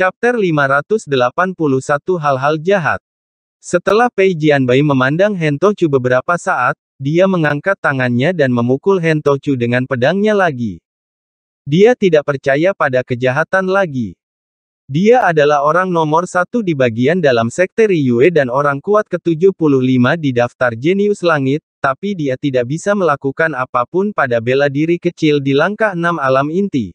Chapter 581 Hal-Hal Jahat Setelah Pei Jianbai memandang Hentochu beberapa saat, dia mengangkat tangannya dan memukul Hentochu dengan pedangnya lagi. Dia tidak percaya pada kejahatan lagi. Dia adalah orang nomor satu di bagian dalam sekte Yue dan orang kuat ke-75 di daftar jenius langit, tapi dia tidak bisa melakukan apapun pada bela diri kecil di langkah enam alam inti.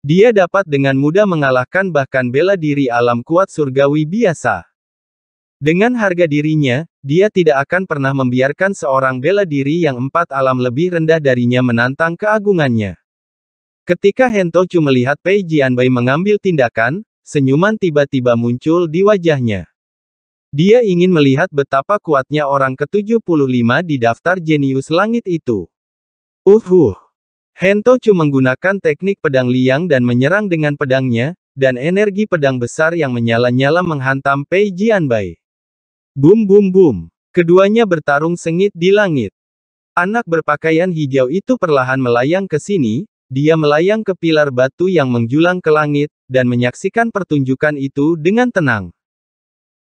Dia dapat dengan mudah mengalahkan bahkan bela diri alam kuat surgawi biasa. Dengan harga dirinya, dia tidak akan pernah membiarkan seorang bela diri yang empat alam lebih rendah darinya menantang keagungannya. Ketika Hentochu melihat Pei Jianbei mengambil tindakan, senyuman tiba-tiba muncul di wajahnya. Dia ingin melihat betapa kuatnya orang ke-75 di daftar jenius langit itu. Uhuh! Hento Chu menggunakan teknik pedang liang dan menyerang dengan pedangnya, dan energi pedang besar yang menyala-nyala menghantam Pei Jianbai. Bum bum bum. Keduanya bertarung sengit di langit. Anak berpakaian hijau itu perlahan melayang ke sini, dia melayang ke pilar batu yang menjulang ke langit, dan menyaksikan pertunjukan itu dengan tenang.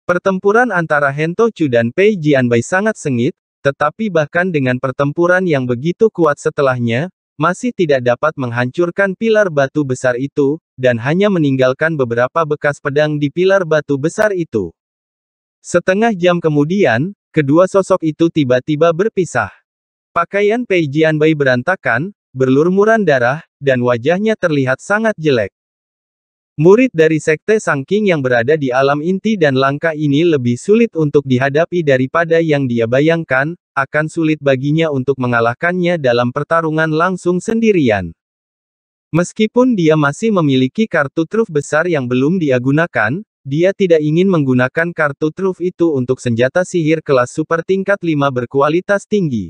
Pertempuran antara Hento Chu dan Pei Jianbai sangat sengit, tetapi bahkan dengan pertempuran yang begitu kuat setelahnya, masih tidak dapat menghancurkan pilar batu besar itu, dan hanya meninggalkan beberapa bekas pedang di pilar batu besar itu. Setengah jam kemudian, kedua sosok itu tiba-tiba berpisah. Pakaian Pei Jianbei berantakan, berlumuran darah, dan wajahnya terlihat sangat jelek. Murid dari sekte Sangking yang berada di alam inti dan langka ini lebih sulit untuk dihadapi daripada yang dia bayangkan, akan sulit baginya untuk mengalahkannya dalam pertarungan langsung sendirian. Meskipun dia masih memiliki kartu truf besar yang belum dia gunakan, dia tidak ingin menggunakan kartu truf itu untuk senjata sihir kelas super tingkat 5 berkualitas tinggi.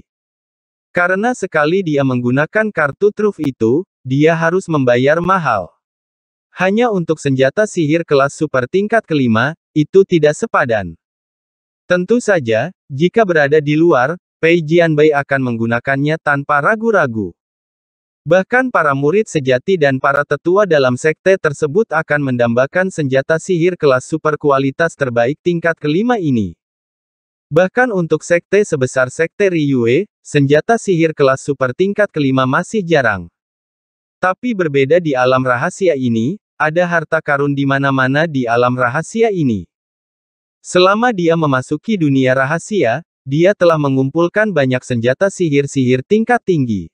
Karena sekali dia menggunakan kartu truf itu, dia harus membayar mahal. Hanya untuk senjata sihir kelas super tingkat kelima, itu tidak sepadan. Tentu saja, jika berada di luar, Pei Jianbei akan menggunakannya tanpa ragu-ragu. Bahkan para murid sejati dan para tetua dalam sekte tersebut akan mendambakan senjata sihir kelas super kualitas terbaik tingkat kelima ini. Bahkan untuk sekte sebesar sekte Riyue, senjata sihir kelas super tingkat kelima masih jarang. Tapi berbeda di alam rahasia ini, ada harta karun di mana-mana di alam rahasia ini. Selama dia memasuki dunia rahasia, dia telah mengumpulkan banyak senjata sihir-sihir tingkat tinggi.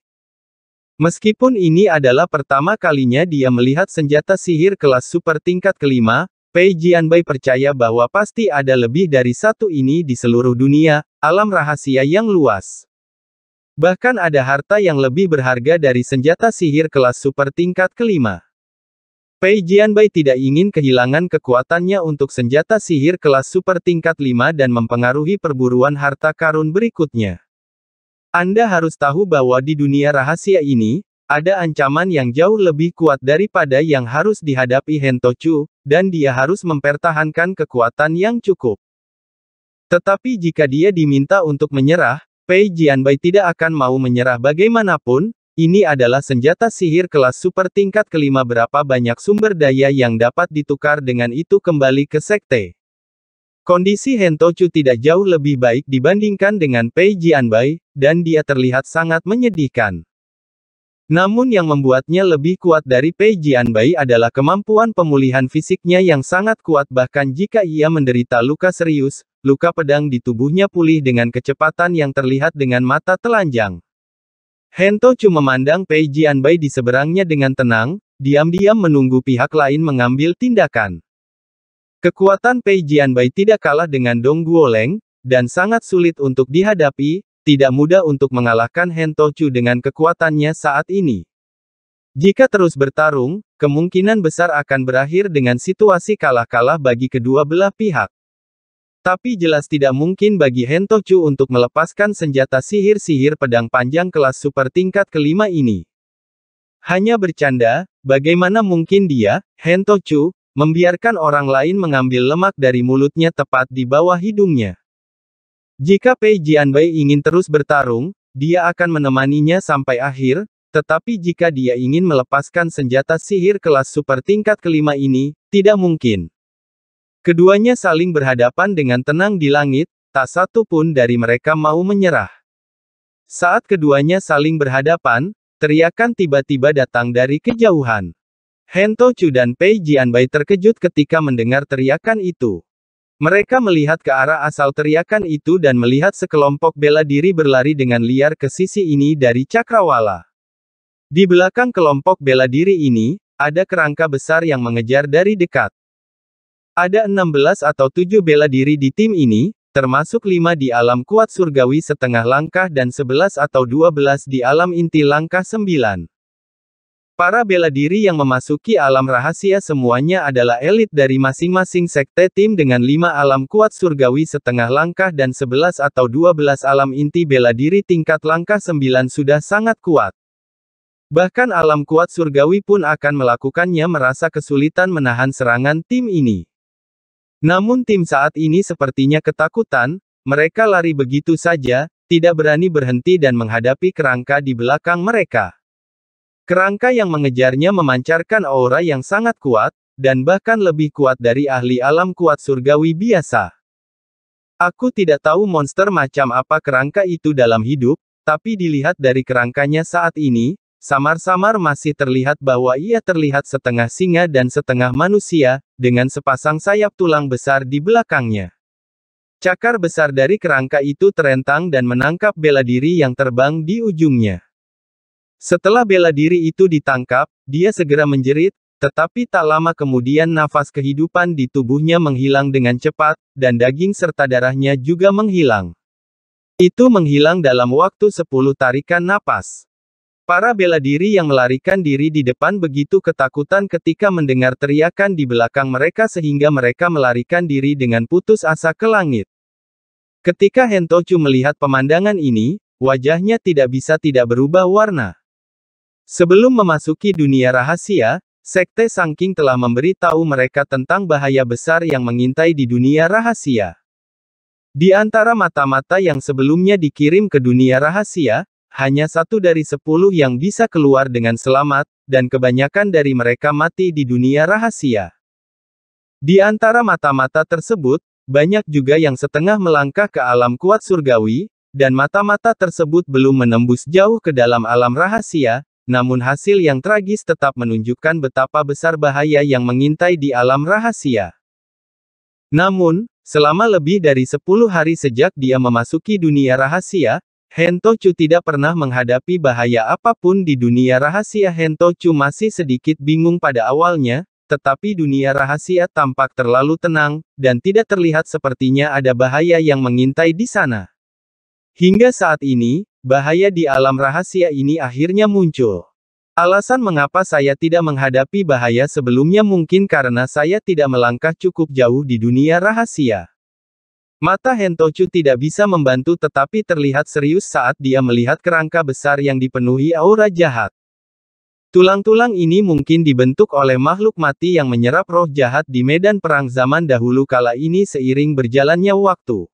Meskipun ini adalah pertama kalinya dia melihat senjata sihir kelas super tingkat kelima, Pei Jianbai percaya bahwa pasti ada lebih dari satu ini di seluruh dunia, alam rahasia yang luas. Bahkan ada harta yang lebih berharga dari senjata sihir kelas super tingkat kelima. Pei Jianbai tidak ingin kehilangan kekuatannya untuk senjata sihir kelas super tingkat 5 dan mempengaruhi perburuan harta karun berikutnya. Anda harus tahu bahwa di dunia rahasia ini, ada ancaman yang jauh lebih kuat daripada yang harus dihadapi Hentochu, dan dia harus mempertahankan kekuatan yang cukup. Tetapi jika dia diminta untuk menyerah, Pei Jianbai tidak akan mau menyerah bagaimanapun, ini adalah senjata sihir kelas super tingkat kelima berapa banyak sumber daya yang dapat ditukar dengan itu kembali ke sekte. Kondisi Hentochu tidak jauh lebih baik dibandingkan dengan Pei Jianbai, dan dia terlihat sangat menyedihkan. Namun yang membuatnya lebih kuat dari Pei Jianbai adalah kemampuan pemulihan fisiknya yang sangat kuat bahkan jika ia menderita luka serius, luka pedang di tubuhnya pulih dengan kecepatan yang terlihat dengan mata telanjang. Hento Chu memandang Pei Jianbai di seberangnya dengan tenang, diam-diam menunggu pihak lain mengambil tindakan. Kekuatan Pei Jianbai tidak kalah dengan Dong Guoleng, dan sangat sulit untuk dihadapi, tidak mudah untuk mengalahkan Hento Chu dengan kekuatannya saat ini. Jika terus bertarung, kemungkinan besar akan berakhir dengan situasi kalah-kalah bagi kedua belah pihak. Tapi jelas tidak mungkin bagi Hento untuk melepaskan senjata sihir-sihir pedang panjang kelas super tingkat kelima ini. Hanya bercanda, bagaimana mungkin dia, Hento membiarkan orang lain mengambil lemak dari mulutnya tepat di bawah hidungnya. Jika Pei Jianbei ingin terus bertarung, dia akan menemaninya sampai akhir, tetapi jika dia ingin melepaskan senjata sihir kelas super tingkat kelima ini, tidak mungkin. Keduanya saling berhadapan dengan tenang di langit, tak satu pun dari mereka mau menyerah. Saat keduanya saling berhadapan, teriakan tiba-tiba datang dari kejauhan. Hento Chu dan Pei Jianbai terkejut ketika mendengar teriakan itu. Mereka melihat ke arah asal teriakan itu dan melihat sekelompok bela diri berlari dengan liar ke sisi ini dari Cakrawala. Di belakang kelompok bela diri ini, ada kerangka besar yang mengejar dari dekat. Ada 16 atau 7 bela diri di tim ini, termasuk 5 di alam kuat surgawi setengah langkah dan 11 atau 12 di alam inti langkah 9. Para bela diri yang memasuki alam rahasia semuanya adalah elit dari masing-masing sekte tim dengan 5 alam kuat surgawi setengah langkah dan 11 atau 12 alam inti bela diri tingkat langkah 9 sudah sangat kuat. Bahkan alam kuat surgawi pun akan melakukannya merasa kesulitan menahan serangan tim ini. Namun tim saat ini sepertinya ketakutan, mereka lari begitu saja, tidak berani berhenti dan menghadapi kerangka di belakang mereka. Kerangka yang mengejarnya memancarkan aura yang sangat kuat, dan bahkan lebih kuat dari ahli alam kuat surgawi biasa. Aku tidak tahu monster macam apa kerangka itu dalam hidup, tapi dilihat dari kerangkanya saat ini, Samar-samar masih terlihat bahwa ia terlihat setengah singa dan setengah manusia, dengan sepasang sayap tulang besar di belakangnya. Cakar besar dari kerangka itu terentang dan menangkap bela diri yang terbang di ujungnya. Setelah bela diri itu ditangkap, dia segera menjerit, tetapi tak lama kemudian nafas kehidupan di tubuhnya menghilang dengan cepat, dan daging serta darahnya juga menghilang. Itu menghilang dalam waktu 10 tarikan napas. Para bela diri yang melarikan diri di depan begitu ketakutan ketika mendengar teriakan di belakang mereka sehingga mereka melarikan diri dengan putus asa ke langit. Ketika Hentochu melihat pemandangan ini, wajahnya tidak bisa tidak berubah warna. Sebelum memasuki dunia rahasia, Sekte Sangking telah memberi tahu mereka tentang bahaya besar yang mengintai di dunia rahasia. Di antara mata-mata yang sebelumnya dikirim ke dunia rahasia, hanya satu dari sepuluh yang bisa keluar dengan selamat, dan kebanyakan dari mereka mati di dunia rahasia. Di antara mata-mata tersebut, banyak juga yang setengah melangkah ke alam kuat surgawi, dan mata-mata tersebut belum menembus jauh ke dalam alam rahasia, namun hasil yang tragis tetap menunjukkan betapa besar bahaya yang mengintai di alam rahasia. Namun, selama lebih dari 10 hari sejak dia memasuki dunia rahasia, Hentochu tidak pernah menghadapi bahaya apapun di dunia rahasia Hentochu masih sedikit bingung pada awalnya, tetapi dunia rahasia tampak terlalu tenang, dan tidak terlihat sepertinya ada bahaya yang mengintai di sana. Hingga saat ini, bahaya di alam rahasia ini akhirnya muncul. Alasan mengapa saya tidak menghadapi bahaya sebelumnya mungkin karena saya tidak melangkah cukup jauh di dunia rahasia. Mata Hentochu tidak bisa membantu tetapi terlihat serius saat dia melihat kerangka besar yang dipenuhi aura jahat. Tulang-tulang ini mungkin dibentuk oleh makhluk mati yang menyerap roh jahat di medan perang zaman dahulu kala ini seiring berjalannya waktu.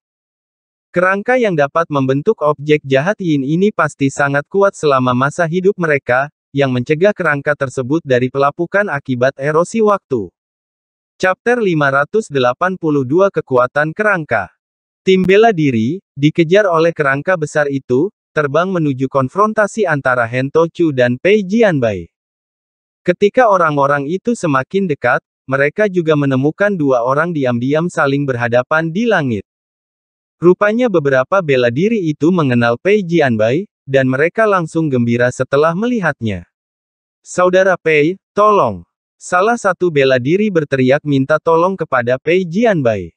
Kerangka yang dapat membentuk objek jahat yin ini pasti sangat kuat selama masa hidup mereka, yang mencegah kerangka tersebut dari pelapukan akibat erosi waktu. Chapter 582 Kekuatan Kerangka Tim bela diri, dikejar oleh kerangka besar itu, terbang menuju konfrontasi antara Hento Chu dan Pei Jianbai. Ketika orang-orang itu semakin dekat, mereka juga menemukan dua orang diam-diam saling berhadapan di langit. Rupanya beberapa bela diri itu mengenal Pei Jianbai, dan mereka langsung gembira setelah melihatnya. Saudara Pei, tolong! Salah satu bela diri berteriak minta tolong kepada Pei Jianbai.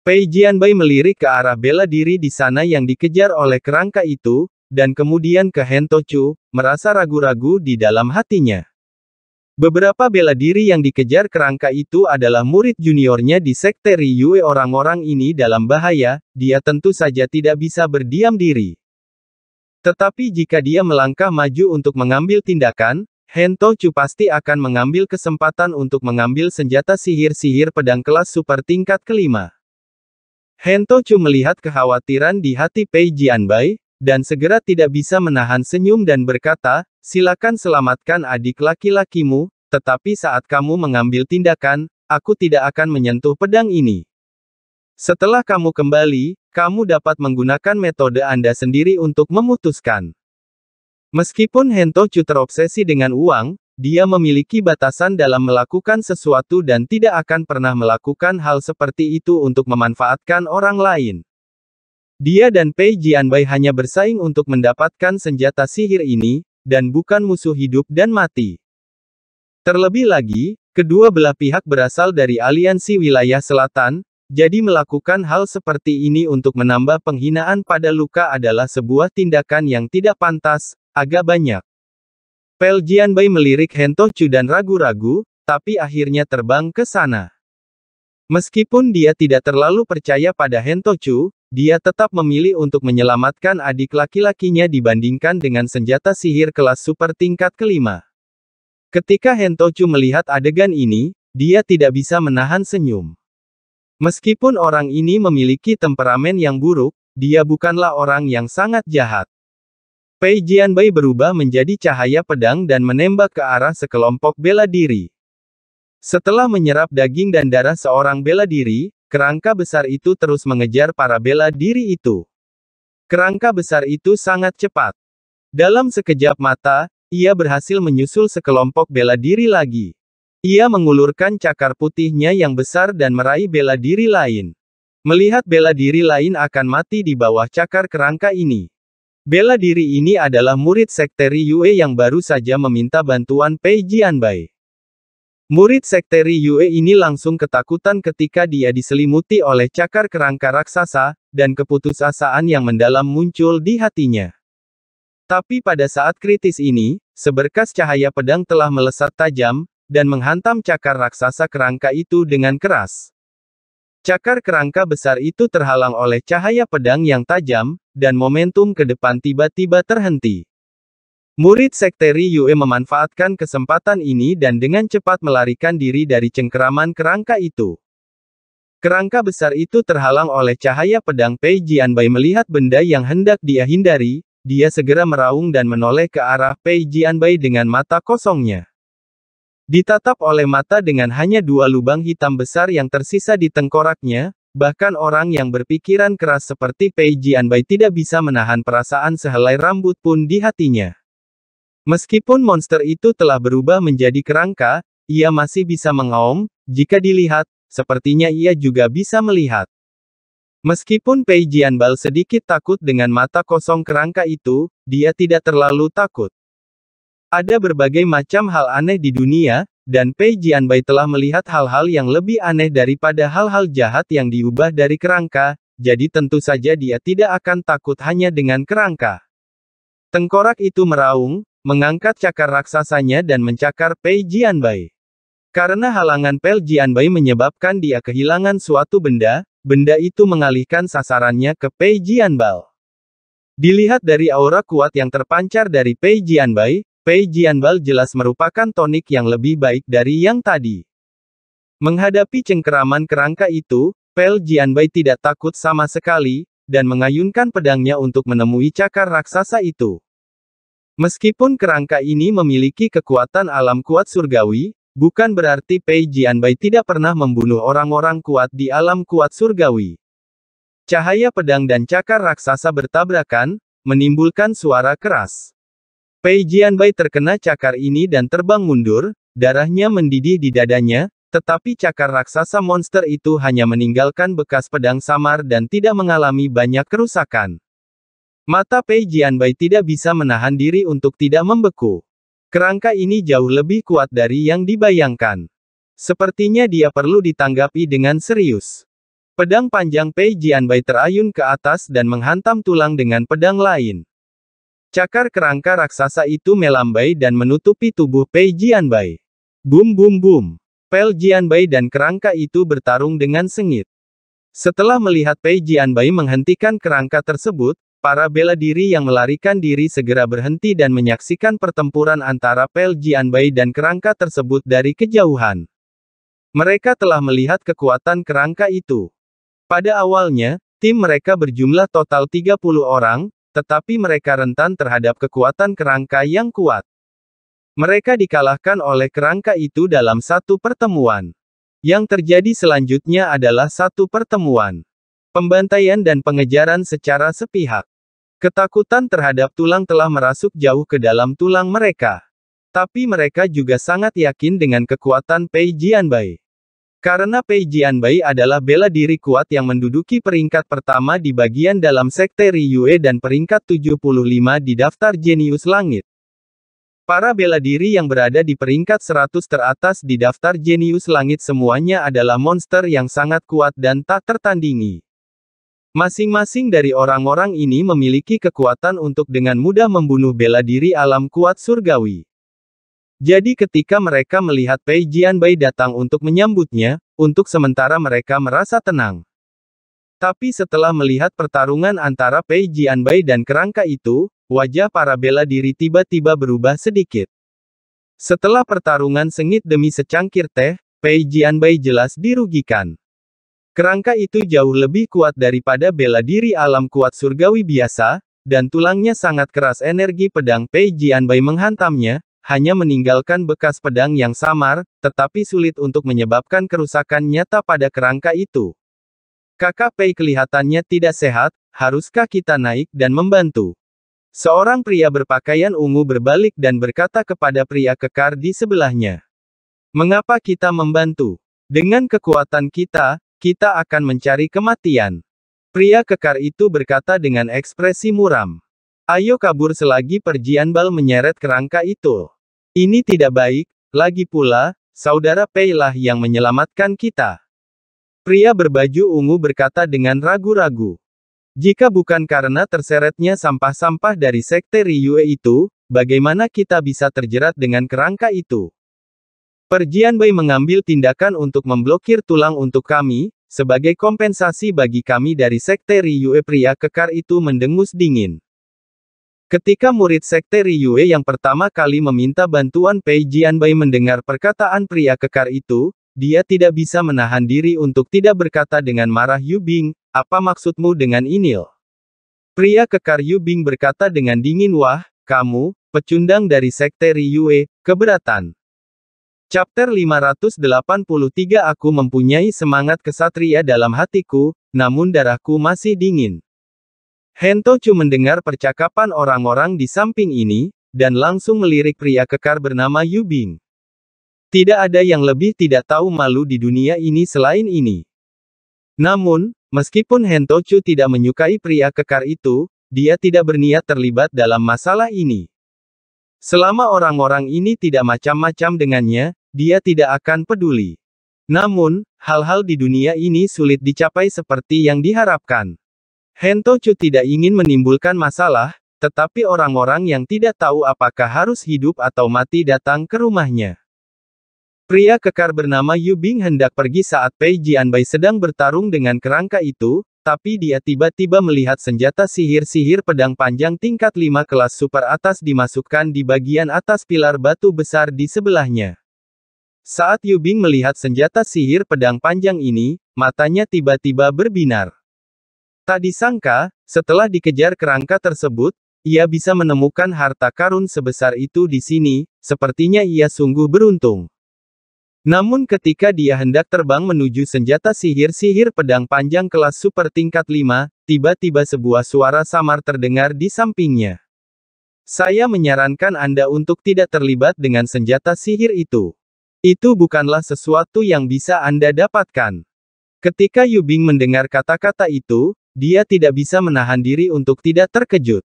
Pei Jianbai melirik ke arah bela diri di sana yang dikejar oleh kerangka itu, dan kemudian ke Hentochu, merasa ragu-ragu di dalam hatinya. Beberapa bela diri yang dikejar kerangka itu adalah murid juniornya di Sekte Yue orang-orang ini dalam bahaya, dia tentu saja tidak bisa berdiam diri. Tetapi jika dia melangkah maju untuk mengambil tindakan, Hento Chu pasti akan mengambil kesempatan untuk mengambil senjata sihir-sihir pedang kelas super tingkat kelima. Hento Chu melihat kekhawatiran di hati Pei Jianbai, dan segera tidak bisa menahan senyum dan berkata, silakan selamatkan adik laki-lakimu, tetapi saat kamu mengambil tindakan, aku tidak akan menyentuh pedang ini. Setelah kamu kembali, kamu dapat menggunakan metode Anda sendiri untuk memutuskan. Meskipun Hento Chu terobsesi dengan uang, dia memiliki batasan dalam melakukan sesuatu dan tidak akan pernah melakukan hal seperti itu untuk memanfaatkan orang lain. Dia dan Pei Jianbai hanya bersaing untuk mendapatkan senjata sihir ini, dan bukan musuh hidup dan mati. Terlebih lagi, kedua belah pihak berasal dari aliansi wilayah selatan, jadi melakukan hal seperti ini untuk menambah penghinaan pada luka adalah sebuah tindakan yang tidak pantas, Agak banyak. Pel Jianbei melirik Hentochu dan ragu-ragu, tapi akhirnya terbang ke sana. Meskipun dia tidak terlalu percaya pada Hentochu, dia tetap memilih untuk menyelamatkan adik laki-lakinya dibandingkan dengan senjata sihir kelas super tingkat kelima. Ketika Hentochu melihat adegan ini, dia tidak bisa menahan senyum. Meskipun orang ini memiliki temperamen yang buruk, dia bukanlah orang yang sangat jahat. Pei Jianbei berubah menjadi cahaya pedang dan menembak ke arah sekelompok bela diri. Setelah menyerap daging dan darah seorang bela diri, kerangka besar itu terus mengejar para bela diri itu. Kerangka besar itu sangat cepat. Dalam sekejap mata, ia berhasil menyusul sekelompok bela diri lagi. Ia mengulurkan cakar putihnya yang besar dan meraih bela diri lain. Melihat bela diri lain akan mati di bawah cakar kerangka ini, Bela diri ini adalah murid sekteri Yue yang baru saja meminta bantuan Pei Jianbai. Murid sekteri Yue ini langsung ketakutan ketika dia diselimuti oleh cakar kerangka raksasa, dan keputusasaan yang mendalam muncul di hatinya. Tapi pada saat kritis ini, seberkas cahaya pedang telah melesat tajam, dan menghantam cakar raksasa kerangka itu dengan keras. Cakar kerangka besar itu terhalang oleh cahaya pedang yang tajam, dan momentum ke depan tiba-tiba terhenti. Murid sekteri Yue memanfaatkan kesempatan ini dan dengan cepat melarikan diri dari cengkeraman kerangka itu. Kerangka besar itu terhalang oleh cahaya pedang Pei Jianbai melihat benda yang hendak dia hindari, dia segera meraung dan menoleh ke arah Pei Jianbai dengan mata kosongnya. Ditatap oleh mata dengan hanya dua lubang hitam besar yang tersisa di tengkoraknya, bahkan orang yang berpikiran keras seperti Pei Jianbai tidak bisa menahan perasaan sehelai rambut pun di hatinya. Meskipun monster itu telah berubah menjadi kerangka, ia masih bisa mengaum, jika dilihat, sepertinya ia juga bisa melihat. Meskipun Pei Jianbal sedikit takut dengan mata kosong kerangka itu, dia tidak terlalu takut. Ada berbagai macam hal aneh di dunia, dan Pei Jianbai telah melihat hal-hal yang lebih aneh daripada hal-hal jahat yang diubah dari kerangka, jadi tentu saja dia tidak akan takut hanya dengan kerangka. Tengkorak itu meraung, mengangkat cakar raksasanya dan mencakar Pei Jianbai. Karena halangan Pei Jianbai menyebabkan dia kehilangan suatu benda, benda itu mengalihkan sasarannya ke Pei Jianbai. Dilihat dari aura kuat yang terpancar dari Pei Jianbai, Pei Jianbal jelas merupakan tonik yang lebih baik dari yang tadi. Menghadapi cengkeraman kerangka itu, Pel Jianbai tidak takut sama sekali, dan mengayunkan pedangnya untuk menemui cakar raksasa itu. Meskipun kerangka ini memiliki kekuatan alam kuat surgawi, bukan berarti Pei Jianbai tidak pernah membunuh orang-orang kuat di alam kuat surgawi. Cahaya pedang dan cakar raksasa bertabrakan, menimbulkan suara keras. Pei Jianbai terkena cakar ini dan terbang mundur, darahnya mendidih di dadanya, tetapi cakar raksasa monster itu hanya meninggalkan bekas pedang samar dan tidak mengalami banyak kerusakan. Mata Pei Jianbai tidak bisa menahan diri untuk tidak membeku. Kerangka ini jauh lebih kuat dari yang dibayangkan. Sepertinya dia perlu ditanggapi dengan serius. Pedang panjang Pei Jianbai terayun ke atas dan menghantam tulang dengan pedang lain. Cakar kerangka raksasa itu melambai dan menutupi tubuh Pei Jianbai. Bum bum bum. Pei Jianbai dan kerangka itu bertarung dengan sengit. Setelah melihat Pei Jianbai menghentikan kerangka tersebut, para bela diri yang melarikan diri segera berhenti dan menyaksikan pertempuran antara Pei Jianbai dan kerangka tersebut dari kejauhan. Mereka telah melihat kekuatan kerangka itu. Pada awalnya, tim mereka berjumlah total 30 orang, tetapi mereka rentan terhadap kekuatan kerangka yang kuat. Mereka dikalahkan oleh kerangka itu dalam satu pertemuan. Yang terjadi selanjutnya adalah satu pertemuan. Pembantaian dan pengejaran secara sepihak. Ketakutan terhadap tulang telah merasuk jauh ke dalam tulang mereka. Tapi mereka juga sangat yakin dengan kekuatan Pei Jianbai. Karena Pei Jianbai adalah bela diri kuat yang menduduki peringkat pertama di bagian dalam sekte Ryue dan peringkat 75 di daftar jenius langit. Para bela diri yang berada di peringkat 100 teratas di daftar jenius langit semuanya adalah monster yang sangat kuat dan tak tertandingi. Masing-masing dari orang-orang ini memiliki kekuatan untuk dengan mudah membunuh bela diri alam kuat surgawi. Jadi ketika mereka melihat Pei Jianbai datang untuk menyambutnya, untuk sementara mereka merasa tenang. Tapi setelah melihat pertarungan antara Pei Jianbai dan kerangka itu, wajah para bela diri tiba-tiba berubah sedikit. Setelah pertarungan sengit demi secangkir teh, Pei Jianbai jelas dirugikan. Kerangka itu jauh lebih kuat daripada bela diri alam kuat surgawi biasa, dan tulangnya sangat keras energi pedang Pei Jianbai menghantamnya, hanya meninggalkan bekas pedang yang samar, tetapi sulit untuk menyebabkan kerusakan nyata pada kerangka itu. Kakak Pei kelihatannya tidak sehat, haruskah kita naik dan membantu? Seorang pria berpakaian ungu berbalik dan berkata kepada pria kekar di sebelahnya. Mengapa kita membantu? Dengan kekuatan kita, kita akan mencari kematian. Pria kekar itu berkata dengan ekspresi muram. Ayo kabur selagi perjian bal menyeret kerangka itu. Ini tidak baik, lagi pula, saudara Pei lah yang menyelamatkan kita. Pria berbaju ungu berkata dengan ragu-ragu. Jika bukan karena terseretnya sampah-sampah dari sekte Ryue itu, bagaimana kita bisa terjerat dengan kerangka itu? Perjian Bai mengambil tindakan untuk memblokir tulang untuk kami, sebagai kompensasi bagi kami dari sekte Ryue pria kekar itu mendengus dingin. Ketika murid sekte Riyue yang pertama kali meminta bantuan Pei Jianbai mendengar perkataan pria kekar itu, dia tidak bisa menahan diri untuk tidak berkata dengan marah Yu Bing, apa maksudmu dengan inil? Pria kekar Yu Bing berkata dengan dingin wah, kamu, pecundang dari sekte Riyue, keberatan. Chapter 583 Aku mempunyai semangat kesatria dalam hatiku, namun darahku masih dingin. Hentochu mendengar percakapan orang-orang di samping ini, dan langsung melirik pria kekar bernama Yubing. Tidak ada yang lebih tidak tahu malu di dunia ini selain ini. Namun, meskipun Hentochu tidak menyukai pria kekar itu, dia tidak berniat terlibat dalam masalah ini. Selama orang-orang ini tidak macam-macam dengannya, dia tidak akan peduli. Namun, hal-hal di dunia ini sulit dicapai seperti yang diharapkan. Hentochu tidak ingin menimbulkan masalah, tetapi orang-orang yang tidak tahu apakah harus hidup atau mati datang ke rumahnya. Pria kekar bernama Yu Bing hendak pergi saat Pei Jianbai sedang bertarung dengan kerangka itu, tapi dia tiba-tiba melihat senjata sihir-sihir pedang panjang tingkat 5 kelas super atas dimasukkan di bagian atas pilar batu besar di sebelahnya. Saat Yu Bing melihat senjata sihir pedang panjang ini, matanya tiba-tiba berbinar. Tak disangka, setelah dikejar kerangka tersebut, ia bisa menemukan harta karun sebesar itu di sini, sepertinya ia sungguh beruntung. Namun ketika dia hendak terbang menuju senjata sihir-sihir pedang panjang kelas super tingkat 5, tiba-tiba sebuah suara samar terdengar di sampingnya. Saya menyarankan Anda untuk tidak terlibat dengan senjata sihir itu. Itu bukanlah sesuatu yang bisa Anda dapatkan. Ketika Yubing mendengar kata-kata itu, dia tidak bisa menahan diri untuk tidak terkejut.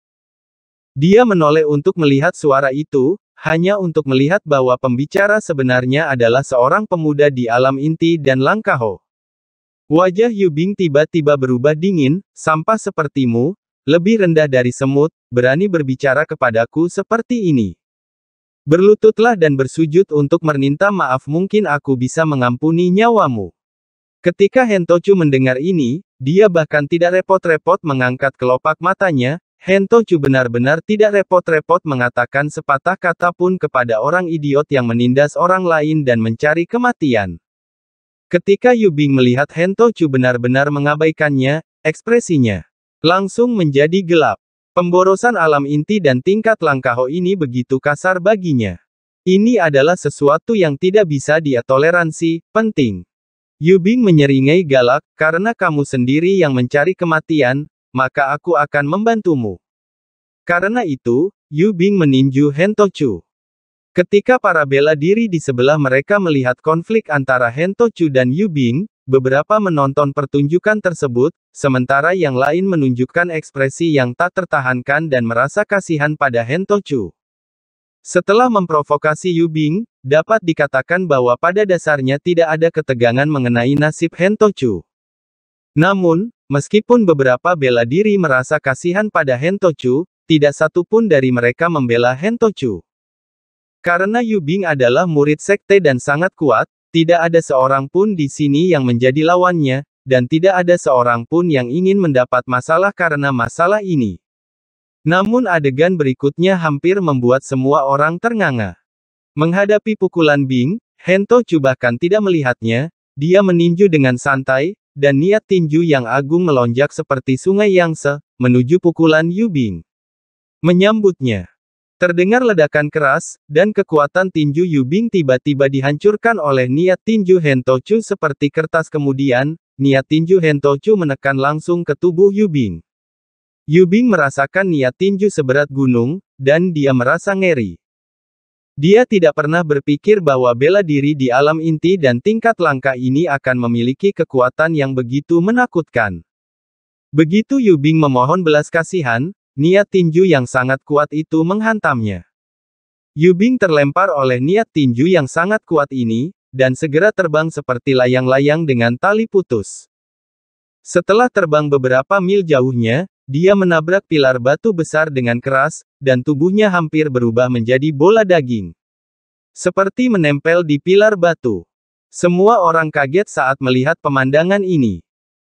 Dia menoleh untuk melihat suara itu, hanya untuk melihat bahwa pembicara sebenarnya adalah seorang pemuda di alam inti dan Langkaho. Wajah Yubing tiba-tiba berubah dingin, sampah sepertimu, lebih rendah dari semut, berani berbicara kepadaku seperti ini. Berlututlah dan bersujud untuk meminta maaf mungkin aku bisa mengampuni nyawamu. Ketika Hentochu mendengar ini, dia bahkan tidak repot-repot mengangkat kelopak matanya, Hentochu benar-benar tidak repot-repot mengatakan sepatah kata pun kepada orang idiot yang menindas orang lain dan mencari kematian. Ketika Yubing melihat Hentochu benar-benar mengabaikannya, ekspresinya langsung menjadi gelap. Pemborosan alam inti dan tingkat langkaho ini begitu kasar baginya. Ini adalah sesuatu yang tidak bisa dia toleransi, penting. Yubing menyeringai galak, karena kamu sendiri yang mencari kematian, maka aku akan membantumu. Karena itu, Yubing meninju Hentochu. Ketika para bela diri di sebelah mereka melihat konflik antara Hentochu dan Yubing, beberapa menonton pertunjukan tersebut, sementara yang lain menunjukkan ekspresi yang tak tertahankan dan merasa kasihan pada Hentochu. Setelah memprovokasi Yubing, Dapat dikatakan bahwa pada dasarnya tidak ada ketegangan mengenai nasib Hentochu. Namun, meskipun beberapa bela diri merasa kasihan pada Hentochu, tidak satu pun dari mereka membela Hentochu. Karena Yubing adalah murid sekte dan sangat kuat, tidak ada seorang pun di sini yang menjadi lawannya, dan tidak ada seorang pun yang ingin mendapat masalah karena masalah ini. Namun adegan berikutnya hampir membuat semua orang ternganga. Menghadapi pukulan Bing, Hento Cubakan tidak melihatnya, dia meninju dengan santai, dan niat tinju yang agung melonjak seperti sungai yang se, menuju pukulan Yu Bing. Menyambutnya. Terdengar ledakan keras, dan kekuatan tinju Yu Bing tiba-tiba dihancurkan oleh niat tinju Hento Chu seperti kertas kemudian, niat tinju Hento Chu menekan langsung ke tubuh Yu Bing. Yu Bing merasakan niat tinju seberat gunung, dan dia merasa ngeri. Dia tidak pernah berpikir bahwa bela diri di alam inti dan tingkat langka ini akan memiliki kekuatan yang begitu menakutkan. Begitu Yubing memohon belas kasihan, niat tinju yang sangat kuat itu menghantamnya. Yubing terlempar oleh niat tinju yang sangat kuat ini, dan segera terbang seperti layang-layang dengan tali putus. Setelah terbang beberapa mil jauhnya, dia menabrak pilar batu besar dengan keras, dan tubuhnya hampir berubah menjadi bola daging. Seperti menempel di pilar batu. Semua orang kaget saat melihat pemandangan ini.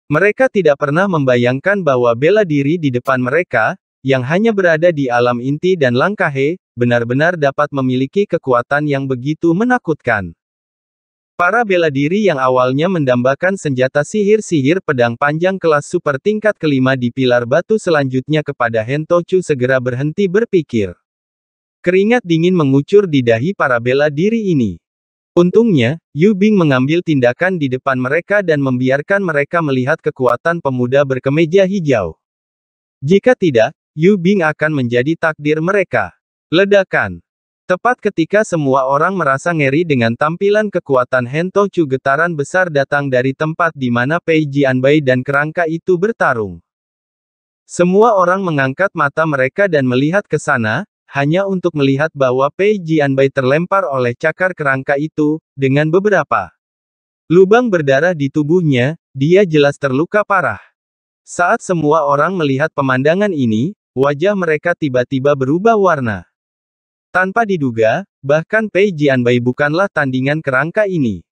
Mereka tidak pernah membayangkan bahwa bela diri di depan mereka, yang hanya berada di alam inti dan langkahe, benar-benar dapat memiliki kekuatan yang begitu menakutkan. Para bela diri yang awalnya mendambakan senjata sihir-sihir pedang panjang kelas super tingkat kelima di pilar batu selanjutnya kepada Hentochu segera berhenti berpikir. Keringat dingin mengucur di dahi para bela diri ini. Untungnya, Yu Bing mengambil tindakan di depan mereka dan membiarkan mereka melihat kekuatan pemuda berkemeja hijau. Jika tidak, Yu Bing akan menjadi takdir mereka. Ledakan Tepat ketika semua orang merasa ngeri dengan tampilan kekuatan hento, getaran besar datang dari tempat di mana Pei Jianbei dan kerangka itu bertarung. Semua orang mengangkat mata mereka dan melihat ke sana, hanya untuk melihat bahwa Pei Jianbei terlempar oleh cakar kerangka itu, dengan beberapa lubang berdarah di tubuhnya, dia jelas terluka parah. Saat semua orang melihat pemandangan ini, wajah mereka tiba-tiba berubah warna. Tanpa diduga, bahkan Pei Jianbai bukanlah tandingan kerangka ini.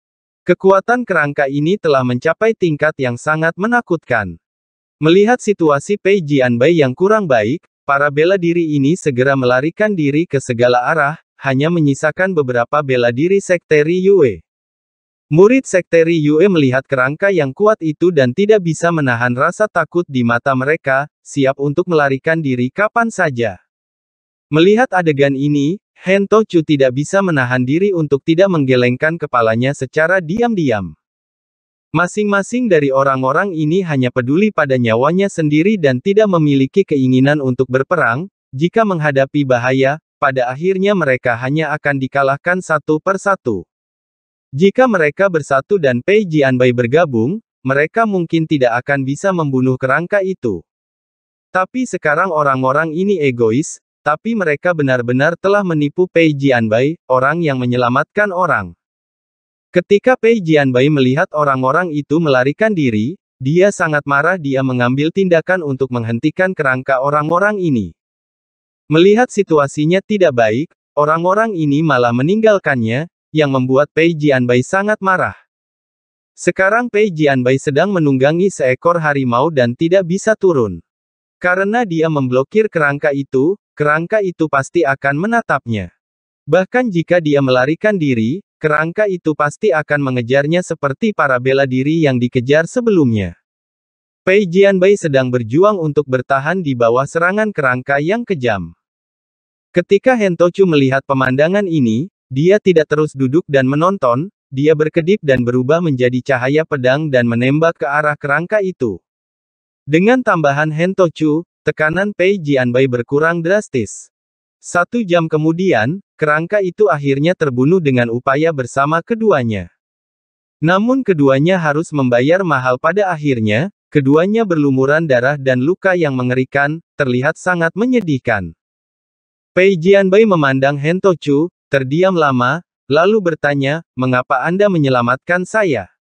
Kekuatan kerangka ini telah mencapai tingkat yang sangat menakutkan. Melihat situasi Pei Jianbai yang kurang baik, para bela diri ini segera melarikan diri ke segala arah, hanya menyisakan beberapa bela diri sekteri Yue. Murid sekteri Yue melihat kerangka yang kuat itu dan tidak bisa menahan rasa takut di mata mereka, siap untuk melarikan diri kapan saja. Melihat adegan ini, Hento Chu tidak bisa menahan diri untuk tidak menggelengkan kepalanya secara diam-diam. Masing-masing dari orang-orang ini hanya peduli pada nyawanya sendiri dan tidak memiliki keinginan untuk berperang, jika menghadapi bahaya, pada akhirnya mereka hanya akan dikalahkan satu per satu. Jika mereka bersatu dan Pei Jianbai bergabung, mereka mungkin tidak akan bisa membunuh kerangka itu. Tapi sekarang orang-orang ini egois, tapi mereka benar-benar telah menipu Pei Jianbai, orang yang menyelamatkan orang. Ketika Pei Jianbai melihat orang-orang itu melarikan diri, dia sangat marah dia mengambil tindakan untuk menghentikan kerangka orang-orang ini. Melihat situasinya tidak baik, orang-orang ini malah meninggalkannya, yang membuat Pei Jianbai sangat marah. Sekarang Pei Jianbai sedang menunggangi seekor harimau dan tidak bisa turun. Karena dia memblokir kerangka itu, kerangka itu pasti akan menatapnya. Bahkan jika dia melarikan diri, kerangka itu pasti akan mengejarnya seperti para bela diri yang dikejar sebelumnya. Pei Jianbei sedang berjuang untuk bertahan di bawah serangan kerangka yang kejam. Ketika Hentochu melihat pemandangan ini, dia tidak terus duduk dan menonton, dia berkedip dan berubah menjadi cahaya pedang dan menembak ke arah kerangka itu. Dengan tambahan Hentochu, tekanan Pei Jianbai berkurang drastis. Satu jam kemudian, kerangka itu akhirnya terbunuh dengan upaya bersama keduanya. Namun keduanya harus membayar mahal pada akhirnya, keduanya berlumuran darah dan luka yang mengerikan, terlihat sangat menyedihkan. Pei Jianbai memandang Hentochu, terdiam lama, lalu bertanya, mengapa Anda menyelamatkan saya?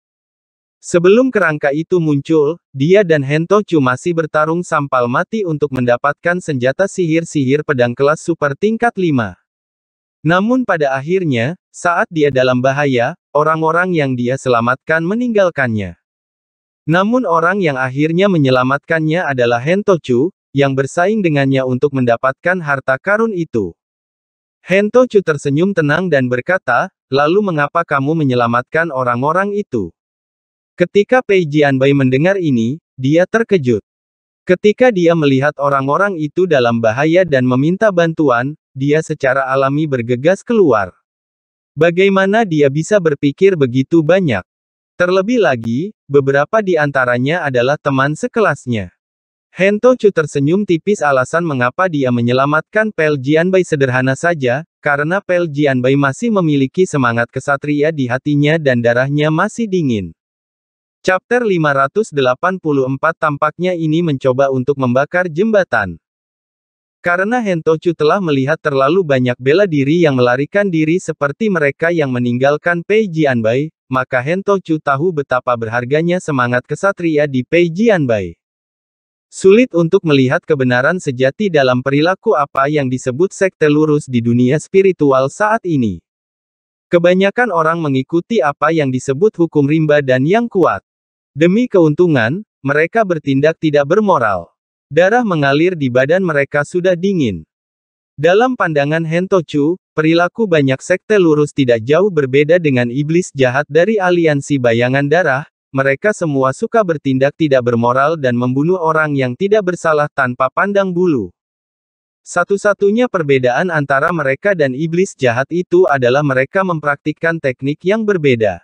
Sebelum kerangka itu muncul, dia dan Hentochu masih bertarung sampal mati untuk mendapatkan senjata sihir-sihir pedang kelas super tingkat 5. Namun pada akhirnya, saat dia dalam bahaya, orang-orang yang dia selamatkan meninggalkannya. Namun orang yang akhirnya menyelamatkannya adalah Hentochu, yang bersaing dengannya untuk mendapatkan harta karun itu. Hentochu tersenyum tenang dan berkata, lalu mengapa kamu menyelamatkan orang-orang itu? Ketika Pei Jianbei mendengar ini, dia terkejut. Ketika dia melihat orang-orang itu dalam bahaya dan meminta bantuan, dia secara alami bergegas keluar. Bagaimana dia bisa berpikir begitu banyak? Terlebih lagi, beberapa di antaranya adalah teman sekelasnya. Hento Chu tersenyum tipis alasan mengapa dia menyelamatkan Pel Jianbei sederhana saja, karena Pel Jianbei masih memiliki semangat kesatria di hatinya dan darahnya masih dingin. Chapter 584 tampaknya ini mencoba untuk membakar jembatan. Karena Hentochu telah melihat terlalu banyak bela diri yang melarikan diri seperti mereka yang meninggalkan Pei Jianbai, maka Hentochu tahu betapa berharganya semangat kesatria di Pei Jianbai. Sulit untuk melihat kebenaran sejati dalam perilaku apa yang disebut sekte lurus di dunia spiritual saat ini. Kebanyakan orang mengikuti apa yang disebut hukum rimba dan yang kuat. Demi keuntungan, mereka bertindak tidak bermoral. Darah mengalir di badan mereka sudah dingin. Dalam pandangan Hentochu, perilaku banyak sekte lurus tidak jauh berbeda dengan iblis jahat dari aliansi bayangan darah, mereka semua suka bertindak tidak bermoral dan membunuh orang yang tidak bersalah tanpa pandang bulu. Satu-satunya perbedaan antara mereka dan iblis jahat itu adalah mereka mempraktikkan teknik yang berbeda.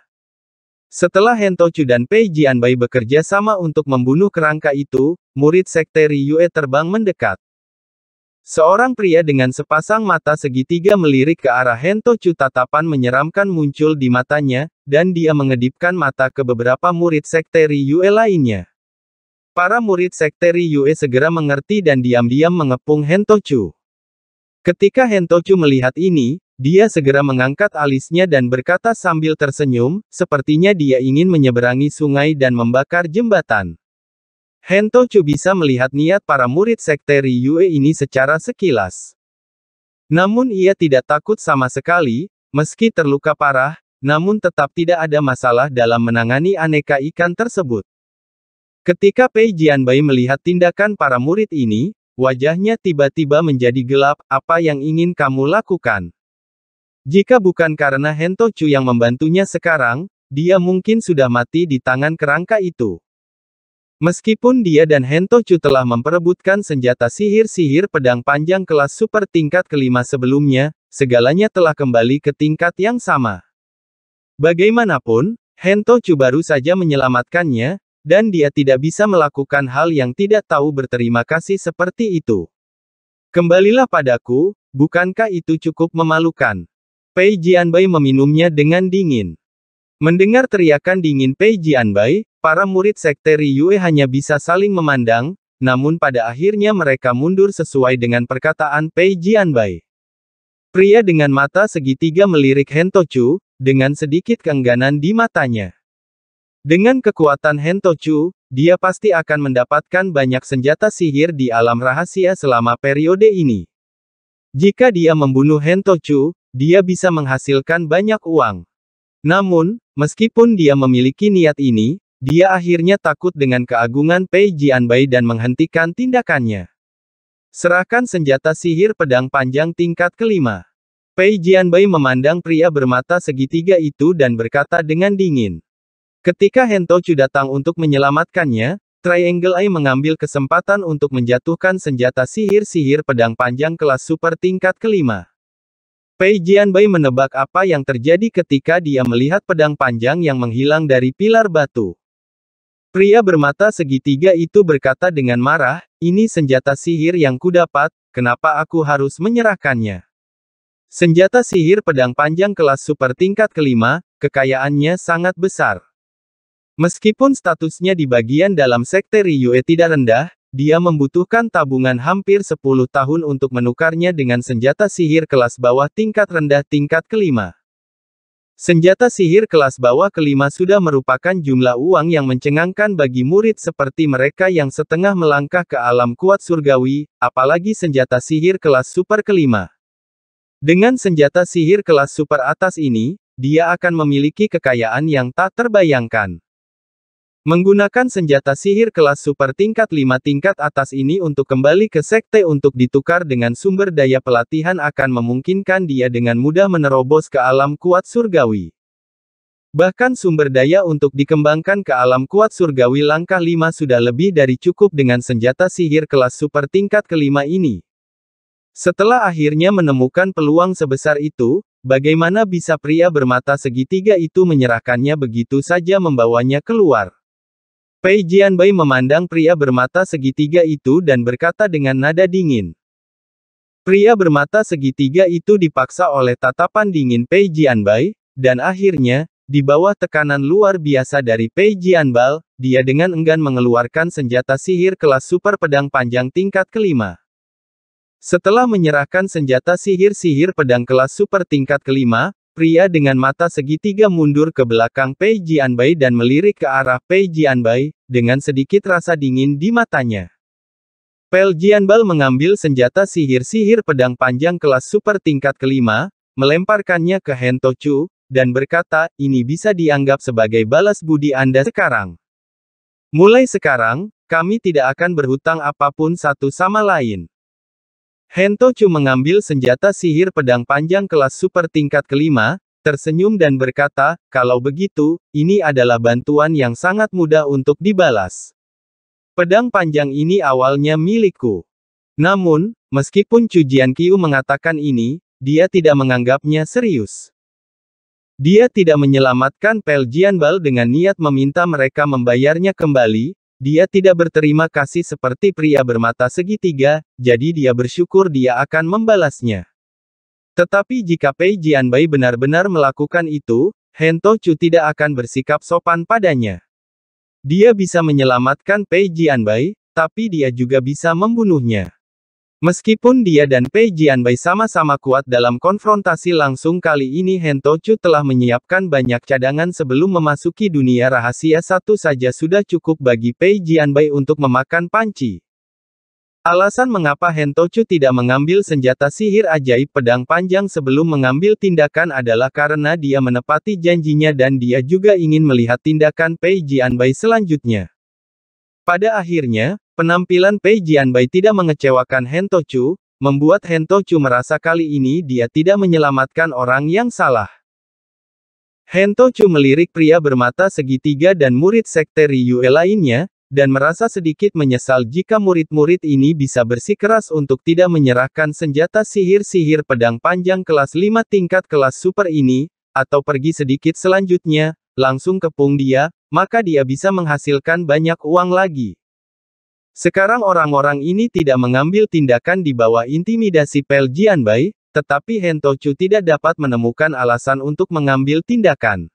Setelah Hentochu dan Pei Jianbai bekerja sama untuk membunuh kerangka itu, murid sekte Ryue terbang mendekat. Seorang pria dengan sepasang mata segitiga melirik ke arah Hentochu tatapan menyeramkan muncul di matanya, dan dia mengedipkan mata ke beberapa murid sekte Ryue lainnya. Para murid sekte Ryue segera mengerti dan diam-diam mengepung Hentochu. Ketika Hentochu melihat ini, dia segera mengangkat alisnya dan berkata sambil tersenyum, sepertinya dia ingin menyeberangi sungai dan membakar jembatan. Hento Chu bisa melihat niat para murid sekte Ryue ini secara sekilas. Namun ia tidak takut sama sekali, meski terluka parah, namun tetap tidak ada masalah dalam menangani aneka ikan tersebut. Ketika Pei Jianbai melihat tindakan para murid ini, wajahnya tiba-tiba menjadi gelap, apa yang ingin kamu lakukan? Jika bukan karena Hentochu yang membantunya sekarang, dia mungkin sudah mati di tangan kerangka itu. Meskipun dia dan Hentochu telah memperebutkan senjata sihir-sihir pedang panjang kelas super tingkat kelima sebelumnya, segalanya telah kembali ke tingkat yang sama. Bagaimanapun, Hento Hentochu baru saja menyelamatkannya, dan dia tidak bisa melakukan hal yang tidak tahu berterima kasih seperti itu. Kembalilah padaku, bukankah itu cukup memalukan? Pei Jianbai meminumnya dengan dingin. Mendengar teriakan dingin Pei Jianbai, para murid sekte Yue hanya bisa saling memandang, namun pada akhirnya mereka mundur sesuai dengan perkataan Pei Jianbai. Pria dengan mata segitiga melirik Hentochu, dengan sedikit keengganan di matanya. Dengan kekuatan Hentochu, dia pasti akan mendapatkan banyak senjata sihir di alam rahasia selama periode ini. Jika dia membunuh Hentochu, dia bisa menghasilkan banyak uang. Namun, meskipun dia memiliki niat ini, dia akhirnya takut dengan keagungan Pei Jianbei dan menghentikan tindakannya. Serahkan senjata sihir pedang panjang tingkat kelima. Pei Jianbei memandang pria bermata segitiga itu dan berkata dengan dingin. Ketika Hento Chu datang untuk menyelamatkannya, Triangle Eye mengambil kesempatan untuk menjatuhkan senjata sihir-sihir pedang panjang kelas super tingkat kelima. Fei Jianbei menebak apa yang terjadi ketika dia melihat pedang panjang yang menghilang dari pilar batu. Pria bermata segitiga itu berkata dengan marah, ini senjata sihir yang kudapat, kenapa aku harus menyerahkannya? Senjata sihir pedang panjang kelas super tingkat kelima, kekayaannya sangat besar. Meskipun statusnya di bagian dalam sekte Ryue tidak rendah, dia membutuhkan tabungan hampir 10 tahun untuk menukarnya dengan senjata sihir kelas bawah tingkat rendah tingkat kelima. Senjata sihir kelas bawah kelima sudah merupakan jumlah uang yang mencengangkan bagi murid seperti mereka yang setengah melangkah ke alam kuat surgawi, apalagi senjata sihir kelas super kelima. Dengan senjata sihir kelas super atas ini, dia akan memiliki kekayaan yang tak terbayangkan. Menggunakan senjata sihir kelas super tingkat 5 tingkat atas ini untuk kembali ke sekte untuk ditukar dengan sumber daya pelatihan akan memungkinkan dia dengan mudah menerobos ke alam kuat surgawi. Bahkan sumber daya untuk dikembangkan ke alam kuat surgawi langkah 5 sudah lebih dari cukup dengan senjata sihir kelas super tingkat kelima ini. Setelah akhirnya menemukan peluang sebesar itu, bagaimana bisa pria bermata segitiga itu menyerahkannya begitu saja membawanya keluar? Pei Jianbei memandang pria bermata segitiga itu dan berkata dengan nada dingin. Pria bermata segitiga itu dipaksa oleh tatapan dingin Pei Jianbei, dan akhirnya, di bawah tekanan luar biasa dari Pei Jianbal, dia dengan enggan mengeluarkan senjata sihir kelas super pedang panjang tingkat kelima. Setelah menyerahkan senjata sihir-sihir pedang kelas super tingkat kelima, Pria dengan mata segitiga mundur ke belakang Pei Jianbai dan melirik ke arah Pei Jianbai, dengan sedikit rasa dingin di matanya. Pei Jianbal mengambil senjata sihir-sihir pedang panjang kelas super tingkat kelima, melemparkannya ke Chu dan berkata, ini bisa dianggap sebagai balas budi Anda sekarang. Mulai sekarang, kami tidak akan berhutang apapun satu sama lain. Hento Chu mengambil senjata sihir pedang panjang kelas super tingkat kelima, tersenyum dan berkata, kalau begitu, ini adalah bantuan yang sangat mudah untuk dibalas. Pedang panjang ini awalnya milikku. Namun, meskipun Chu Jianqiu mengatakan ini, dia tidak menganggapnya serius. Dia tidak menyelamatkan Pel Jianbal dengan niat meminta mereka membayarnya kembali, dia tidak berterima kasih seperti pria bermata segitiga, jadi dia bersyukur dia akan membalasnya. Tetapi jika Pei Jianbai benar-benar melakukan itu, Hento Chu tidak akan bersikap sopan padanya. Dia bisa menyelamatkan Pei Jianbai, tapi dia juga bisa membunuhnya. Meskipun dia dan Pei Jianbei sama-sama kuat dalam konfrontasi langsung kali ini Hen Tochu telah menyiapkan banyak cadangan sebelum memasuki dunia rahasia satu saja sudah cukup bagi Pei Jianbei untuk memakan panci. Alasan mengapa Hen Tochu tidak mengambil senjata sihir ajaib pedang panjang sebelum mengambil tindakan adalah karena dia menepati janjinya dan dia juga ingin melihat tindakan Pei Jianbei selanjutnya. Pada akhirnya, Penampilan Pei Jianbai tidak mengecewakan Hento Chu, membuat Hento Chu merasa kali ini dia tidak menyelamatkan orang yang salah. Hento Chu melirik pria bermata segitiga dan murid sekte Ryue lainnya, dan merasa sedikit menyesal jika murid-murid ini bisa bersikeras untuk tidak menyerahkan senjata sihir-sihir pedang panjang kelas 5 tingkat kelas super ini, atau pergi sedikit selanjutnya, langsung kepung dia, maka dia bisa menghasilkan banyak uang lagi. Sekarang orang-orang ini tidak mengambil tindakan di bawah intimidasi Pel Jianbai, tetapi Chu tidak dapat menemukan alasan untuk mengambil tindakan.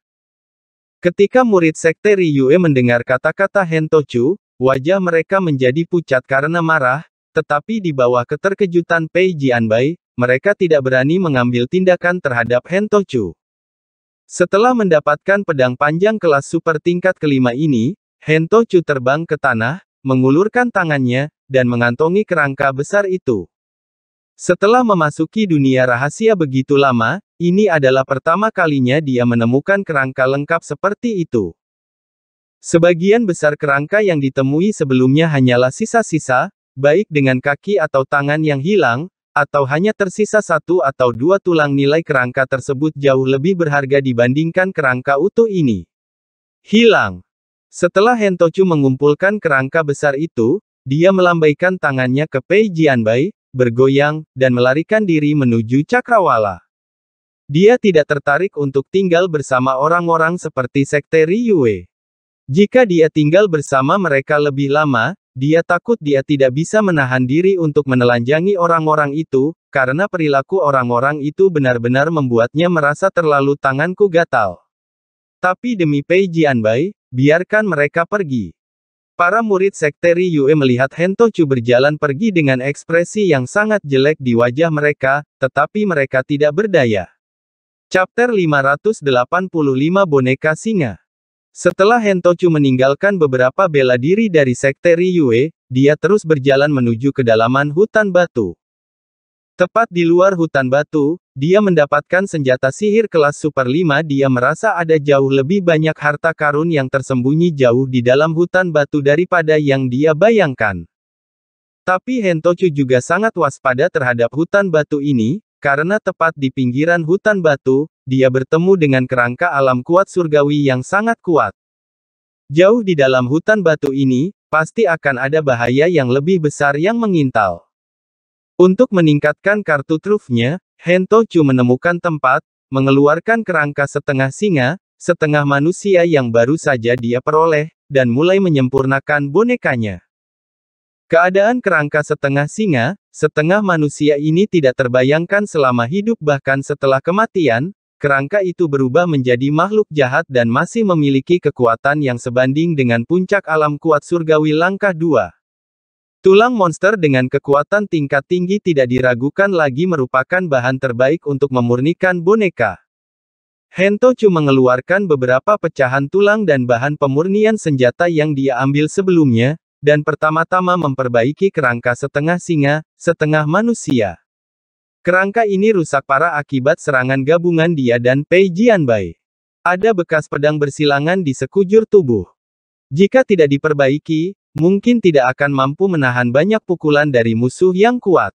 Ketika murid sekte Ryue mendengar kata-kata Chu, wajah mereka menjadi pucat karena marah, tetapi di bawah keterkejutan Pei Jianbai, mereka tidak berani mengambil tindakan terhadap Chu. Setelah mendapatkan pedang panjang kelas super tingkat kelima ini, Chu terbang ke tanah, mengulurkan tangannya, dan mengantongi kerangka besar itu. Setelah memasuki dunia rahasia begitu lama, ini adalah pertama kalinya dia menemukan kerangka lengkap seperti itu. Sebagian besar kerangka yang ditemui sebelumnya hanyalah sisa-sisa, baik dengan kaki atau tangan yang hilang, atau hanya tersisa satu atau dua tulang nilai kerangka tersebut jauh lebih berharga dibandingkan kerangka utuh ini. Hilang. Setelah Hentochu mengumpulkan kerangka besar itu, dia melambaikan tangannya ke Pei Jianbai, bergoyang, dan melarikan diri menuju Cakrawala. Dia tidak tertarik untuk tinggal bersama orang-orang seperti Sekte Yue. Jika dia tinggal bersama mereka lebih lama, dia takut dia tidak bisa menahan diri untuk menelanjangi orang-orang itu, karena perilaku orang-orang itu benar-benar membuatnya merasa terlalu tanganku gatal. Tapi demi Pei Jianbai, Biarkan mereka pergi. Para murid sekteri Yue melihat Hentochu berjalan pergi dengan ekspresi yang sangat jelek di wajah mereka, tetapi mereka tidak berdaya. Chapter 585 Boneka Singa Setelah Hentochu meninggalkan beberapa bela diri dari sekteri Yue, dia terus berjalan menuju kedalaman hutan batu. Tepat di luar hutan batu, dia mendapatkan senjata sihir kelas Super 5 dia merasa ada jauh lebih banyak harta karun yang tersembunyi jauh di dalam hutan batu daripada yang dia bayangkan. Tapi Hentochu juga sangat waspada terhadap hutan batu ini, karena tepat di pinggiran hutan batu, dia bertemu dengan kerangka alam kuat surgawi yang sangat kuat. Jauh di dalam hutan batu ini, pasti akan ada bahaya yang lebih besar yang mengintal. Untuk meningkatkan kartu trufnya, Hentochu menemukan tempat, mengeluarkan kerangka setengah singa, setengah manusia yang baru saja dia peroleh, dan mulai menyempurnakan bonekanya. Keadaan kerangka setengah singa, setengah manusia ini tidak terbayangkan selama hidup bahkan setelah kematian, kerangka itu berubah menjadi makhluk jahat dan masih memiliki kekuatan yang sebanding dengan puncak alam kuat surgawi langkah 2. Tulang monster dengan kekuatan tingkat tinggi tidak diragukan lagi merupakan bahan terbaik untuk memurnikan boneka. Hento cuma mengeluarkan beberapa pecahan tulang dan bahan pemurnian senjata yang dia ambil sebelumnya, dan pertama-tama memperbaiki kerangka setengah singa, setengah manusia. Kerangka ini rusak parah akibat serangan gabungan dia dan Pei Jianbai. Ada bekas pedang bersilangan di sekujur tubuh. Jika tidak diperbaiki, mungkin tidak akan mampu menahan banyak pukulan dari musuh yang kuat.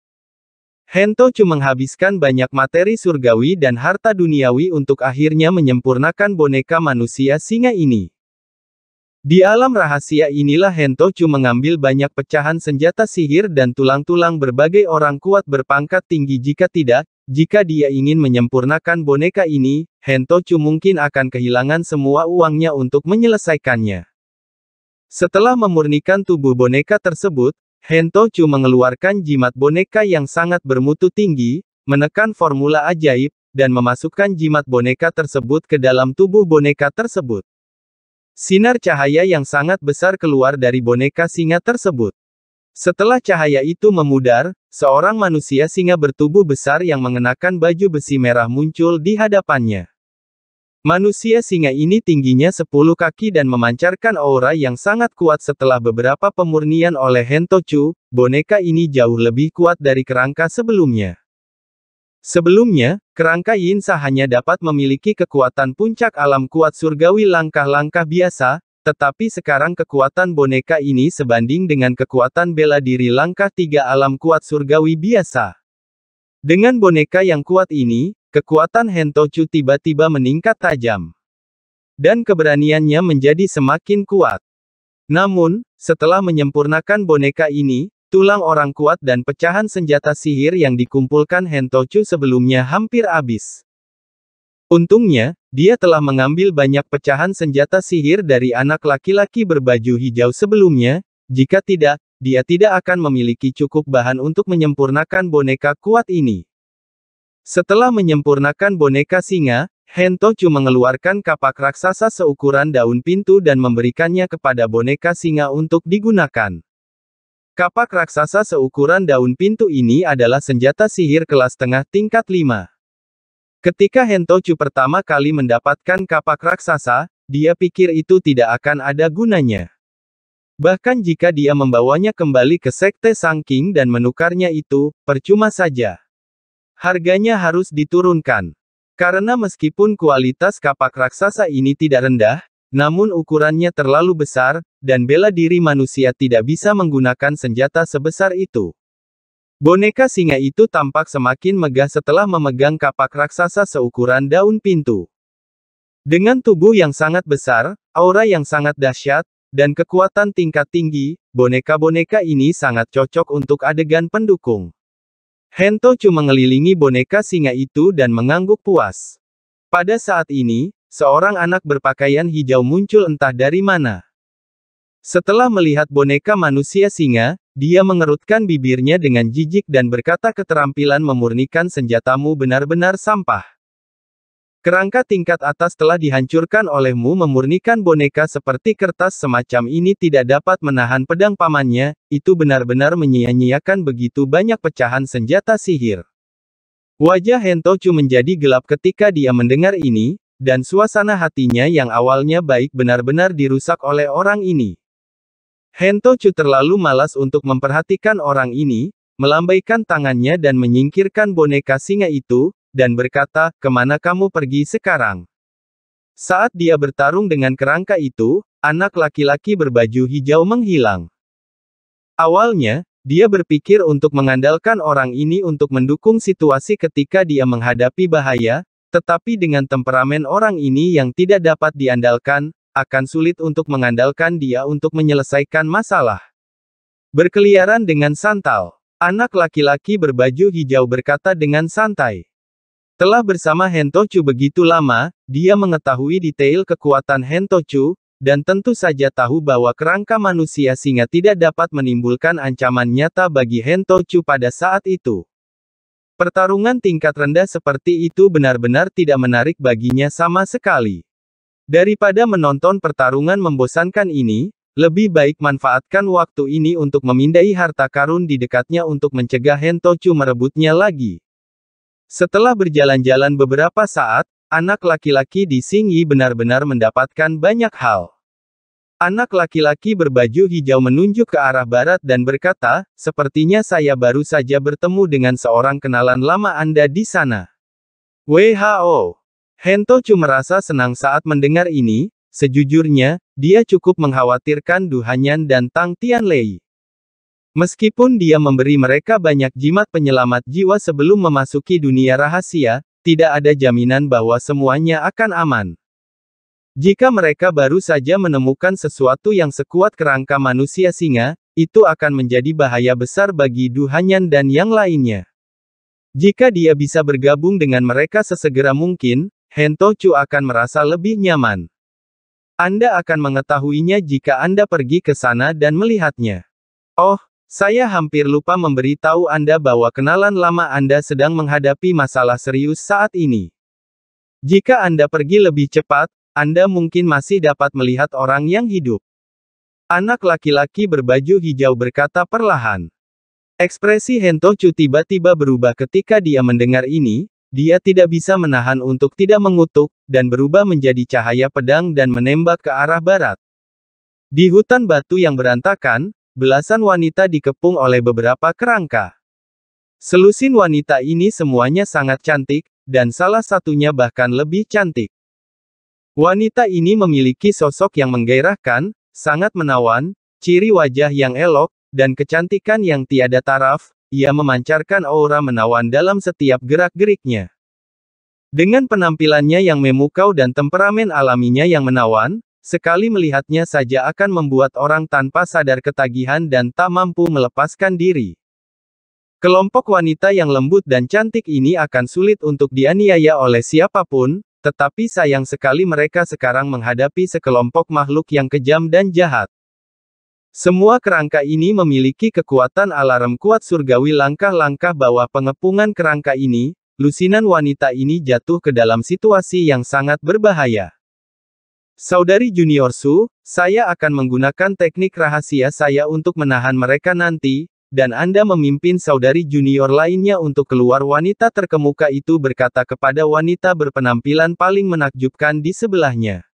Hento Hentochu menghabiskan banyak materi surgawi dan harta duniawi untuk akhirnya menyempurnakan boneka manusia singa ini. Di alam rahasia inilah Hento Hentochu mengambil banyak pecahan senjata sihir dan tulang-tulang berbagai orang kuat berpangkat tinggi jika tidak, jika dia ingin menyempurnakan boneka ini, Hento Hentochu mungkin akan kehilangan semua uangnya untuk menyelesaikannya. Setelah memurnikan tubuh boneka tersebut, Hentochu mengeluarkan jimat boneka yang sangat bermutu tinggi, menekan formula ajaib, dan memasukkan jimat boneka tersebut ke dalam tubuh boneka tersebut. Sinar cahaya yang sangat besar keluar dari boneka singa tersebut. Setelah cahaya itu memudar, seorang manusia singa bertubuh besar yang mengenakan baju besi merah muncul di hadapannya. Manusia singa ini tingginya 10 kaki dan memancarkan aura yang sangat kuat setelah beberapa pemurnian oleh Hentochu, boneka ini jauh lebih kuat dari kerangka sebelumnya. Sebelumnya, kerangka Yinsa hanya dapat memiliki kekuatan puncak alam kuat surgawi langkah-langkah biasa, tetapi sekarang kekuatan boneka ini sebanding dengan kekuatan bela diri langkah tiga alam kuat surgawi biasa. Dengan boneka yang kuat ini, kekuatan Hentochu tiba-tiba meningkat tajam. Dan keberaniannya menjadi semakin kuat. Namun, setelah menyempurnakan boneka ini, tulang orang kuat dan pecahan senjata sihir yang dikumpulkan Hentochu sebelumnya hampir habis. Untungnya, dia telah mengambil banyak pecahan senjata sihir dari anak laki-laki berbaju hijau sebelumnya, jika tidak, dia tidak akan memiliki cukup bahan untuk menyempurnakan boneka kuat ini. Setelah menyempurnakan boneka singa, Hento cuma mengeluarkan kapak raksasa seukuran daun pintu dan memberikannya kepada boneka singa untuk digunakan. Kapak raksasa seukuran daun pintu ini adalah senjata sihir kelas tengah tingkat 5. Ketika Hentochu pertama kali mendapatkan kapak raksasa, dia pikir itu tidak akan ada gunanya. Bahkan jika dia membawanya kembali ke sekte Sangking dan menukarnya itu, percuma saja. Harganya harus diturunkan. Karena meskipun kualitas kapak raksasa ini tidak rendah, namun ukurannya terlalu besar, dan bela diri manusia tidak bisa menggunakan senjata sebesar itu. Boneka singa itu tampak semakin megah setelah memegang kapak raksasa seukuran daun pintu. Dengan tubuh yang sangat besar, aura yang sangat dahsyat, dan kekuatan tingkat tinggi, boneka-boneka ini sangat cocok untuk adegan pendukung. Hento cuma mengelilingi boneka singa itu dan mengangguk puas. Pada saat ini, seorang anak berpakaian hijau muncul entah dari mana. Setelah melihat boneka manusia singa, dia mengerutkan bibirnya dengan jijik dan berkata keterampilan memurnikan senjatamu benar-benar sampah. Kerangka tingkat atas telah dihancurkan olehmu memurnikan boneka seperti kertas semacam ini tidak dapat menahan pedang pamannya, itu benar-benar menyia-nyiakan begitu banyak pecahan senjata sihir. Wajah Hentochu menjadi gelap ketika dia mendengar ini, dan suasana hatinya yang awalnya baik benar-benar dirusak oleh orang ini. Hentochu terlalu malas untuk memperhatikan orang ini, melambaikan tangannya dan menyingkirkan boneka singa itu, dan berkata, kemana kamu pergi sekarang? Saat dia bertarung dengan kerangka itu, anak laki-laki berbaju hijau menghilang. Awalnya, dia berpikir untuk mengandalkan orang ini untuk mendukung situasi ketika dia menghadapi bahaya, tetapi dengan temperamen orang ini yang tidak dapat diandalkan, akan sulit untuk mengandalkan dia untuk menyelesaikan masalah. Berkeliaran dengan santal, anak laki-laki berbaju hijau berkata dengan santai. Telah bersama Hentochu begitu lama, dia mengetahui detail kekuatan Hentochu, dan tentu saja tahu bahwa kerangka manusia singa tidak dapat menimbulkan ancaman nyata bagi Hentochu pada saat itu. Pertarungan tingkat rendah seperti itu benar-benar tidak menarik baginya sama sekali. Daripada menonton pertarungan membosankan ini, lebih baik manfaatkan waktu ini untuk memindai harta karun di dekatnya untuk mencegah Hentochu merebutnya lagi. Setelah berjalan-jalan beberapa saat, anak laki-laki di Singyi benar-benar mendapatkan banyak hal. Anak laki-laki berbaju hijau menunjuk ke arah barat dan berkata, sepertinya saya baru saja bertemu dengan seorang kenalan lama Anda di sana. WHO. Hento Chu merasa senang saat mendengar ini, sejujurnya, dia cukup mengkhawatirkan Duhanyan dan Tang Tianlei. Meskipun dia memberi mereka banyak jimat penyelamat jiwa sebelum memasuki dunia rahasia, tidak ada jaminan bahwa semuanya akan aman. Jika mereka baru saja menemukan sesuatu yang sekuat kerangka manusia singa, itu akan menjadi bahaya besar bagi Duhanyan dan yang lainnya. Jika dia bisa bergabung dengan mereka sesegera mungkin, Hentochu akan merasa lebih nyaman. Anda akan mengetahuinya jika Anda pergi ke sana dan melihatnya. Oh, saya hampir lupa memberitahu Anda bahwa kenalan lama Anda sedang menghadapi masalah serius saat ini. Jika Anda pergi lebih cepat, Anda mungkin masih dapat melihat orang yang hidup. Anak laki-laki berbaju hijau berkata perlahan. Ekspresi Hentochu tiba-tiba berubah ketika dia mendengar ini, dia tidak bisa menahan untuk tidak mengutuk, dan berubah menjadi cahaya pedang dan menembak ke arah barat. Di hutan batu yang berantakan, belasan wanita dikepung oleh beberapa kerangka. Selusin wanita ini semuanya sangat cantik, dan salah satunya bahkan lebih cantik. Wanita ini memiliki sosok yang menggairahkan, sangat menawan, ciri wajah yang elok, dan kecantikan yang tiada taraf, ia memancarkan aura menawan dalam setiap gerak-geriknya. Dengan penampilannya yang memukau dan temperamen alaminya yang menawan, Sekali melihatnya saja akan membuat orang tanpa sadar ketagihan dan tak mampu melepaskan diri. Kelompok wanita yang lembut dan cantik ini akan sulit untuk dianiaya oleh siapapun, tetapi sayang sekali mereka sekarang menghadapi sekelompok makhluk yang kejam dan jahat. Semua kerangka ini memiliki kekuatan alarm kuat surgawi langkah-langkah bawah pengepungan kerangka ini, lusinan wanita ini jatuh ke dalam situasi yang sangat berbahaya. Saudari Junior Su, saya akan menggunakan teknik rahasia saya untuk menahan mereka nanti, dan Anda memimpin saudari junior lainnya untuk keluar wanita terkemuka itu berkata kepada wanita berpenampilan paling menakjubkan di sebelahnya.